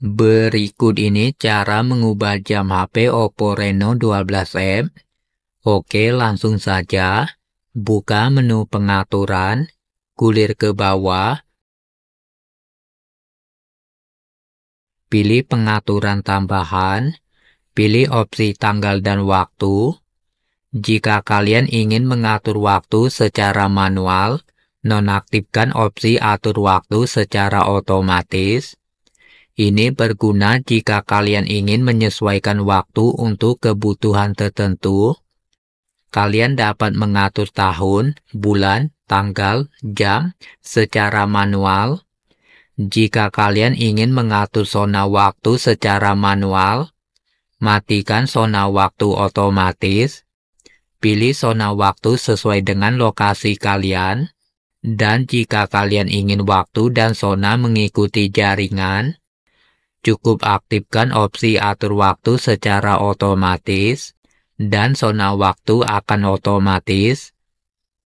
Berikut ini cara mengubah jam HP Oppo Reno 12M. Oke, langsung saja. Buka menu pengaturan, gulir ke bawah. Pilih pengaturan tambahan, pilih opsi tanggal dan waktu. Jika kalian ingin mengatur waktu secara manual, nonaktifkan opsi atur waktu secara otomatis. Ini berguna jika kalian ingin menyesuaikan waktu untuk kebutuhan tertentu. Kalian dapat mengatur tahun, bulan, tanggal, jam secara manual. Jika kalian ingin mengatur zona waktu secara manual, matikan zona waktu otomatis. Pilih zona waktu sesuai dengan lokasi kalian. Dan jika kalian ingin waktu dan zona mengikuti jaringan, Cukup aktifkan opsi atur waktu secara otomatis dan zona waktu akan otomatis